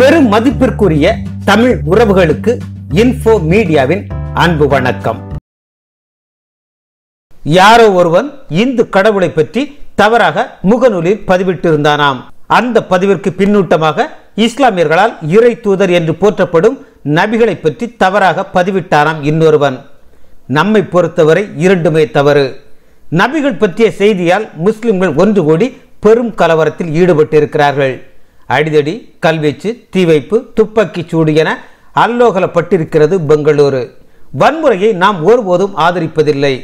பெரும் மதிப்பிற்குரிய தமிழ் உறவுகளுக்கு இன்ஃபோ மீடியாவின் அன்பு வணக்கம் யாரோ ஒருவன் இந்து கடவுளை பற்றி தவறாக முகநூலில் பதிவிட்டிருந்தானாம் அந்த பதிவிற்கு பின்னூட்டமாக இஸ்லாமியர்களால் இறை தூதர் என்று போற்றப்படும் நபிகளை பற்றி தவறாக பதிவிட்டாராம் இன்னொருவன் நம்மை பொறுத்தவரை இரண்டுமே தவறு நபிகள் பற்றிய செய்தியால் முஸ்லிம்கள் ஒன்று கூடி பெரும் கலவரத்தில் ஈடுபட்டிருக்கிறார்கள் அடிதடி கல்வீச்சு தீவைப்பு துப்பாக்கி சூடு என அல்லோகலப்பட்டிருக்கிறது பெங்களூரு வன்முறையை நாம் ஒருபோதும் ஆதரிப்பதில்லை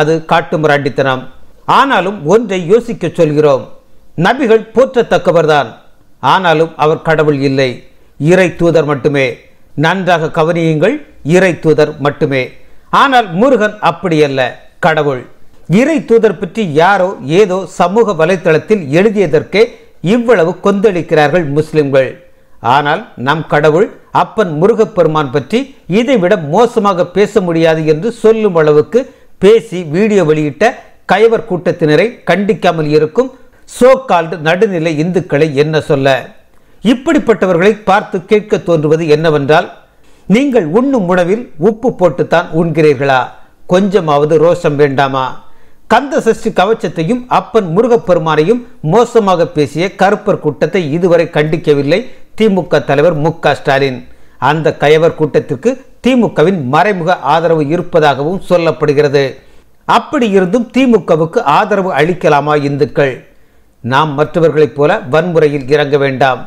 அது காட்டுமிராண்டித்தனம் ஆனாலும் ஒன்றை யோசிக்க சொல்கிறோம் நபிகள் போற்றத்தக்கவர்தான் ஆனாலும் அவர் கடவுள் இல்லை இறை தூதர் மட்டுமே நன்றாக கவனியுங்கள் இறை தூதர் மட்டுமே ஆனால் முருகன் அப்படியல்ல கடவுள் இறை தூதர் பற்றி யாரோ ஏதோ சமூக வலைத்தளத்தில் எழுதியதற்கே இவ்வளவு கொந்தளிக்கிறார்கள் முஸ்லிம்கள் ஆனால் நம் கடவுள் அப்பன் முருகப்பெருமான் பற்றி இதைவிட மோசமாக பேச முடியாது என்று சொல்லும் அளவுக்கு பேசி வீடியோ வெளியிட்ட கைவர் கூட்டத்தினரை கண்டிக்காமல் இருக்கும் சோ கால்டு நடுநிலை இந்துக்களை என்ன சொல்ல இப்படிப்பட்டவர்களை பார்த்து கேட்க தோன்றுவது என்னவென்றால் நீங்கள் உண்ணும் உணவில் உப்பு போட்டுத்தான் உண்கிறீர்களா கொஞ்சமாவது ரோஷம் வேண்டாமா கந்த சஷ்டி கவச்சத்தையும் அப்பன் முருகப்பெருமானையும் மோசமாக பேசிய கருப்பர் கூட்டத்தை இதுவரை கண்டிக்கவில்லை திமுக தலைவர் மு ஸ்டாலின் அந்த கயவர் கூட்டத்திற்கு திமுகவின் மறைமுக ஆதரவு இருப்பதாகவும் சொல்லப்படுகிறது அப்படி இருந்தும் திமுகவுக்கு ஆதரவு அளிக்கலாமா இந்துக்கள் நாம் மற்றவர்களைப் போல வன்முறையில் இறங்க வேண்டாம்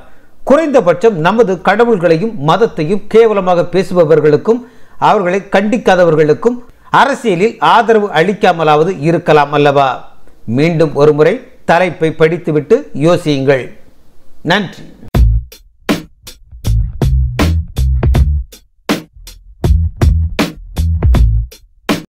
குறைந்தபட்சம் நமது கடவுள்களையும் மதத்தையும் கேவலமாக பேசுபவர்களுக்கும் அவர்களை கண்டிக்காதவர்களுக்கும் அரசியலில் ஆதரவு அளிக்காமலாவது இருக்கலாம் அல்லவா மீண்டும் ஒருமுறை தலைப்பை படித்துவிட்டு யோசியுங்கள் நன்றி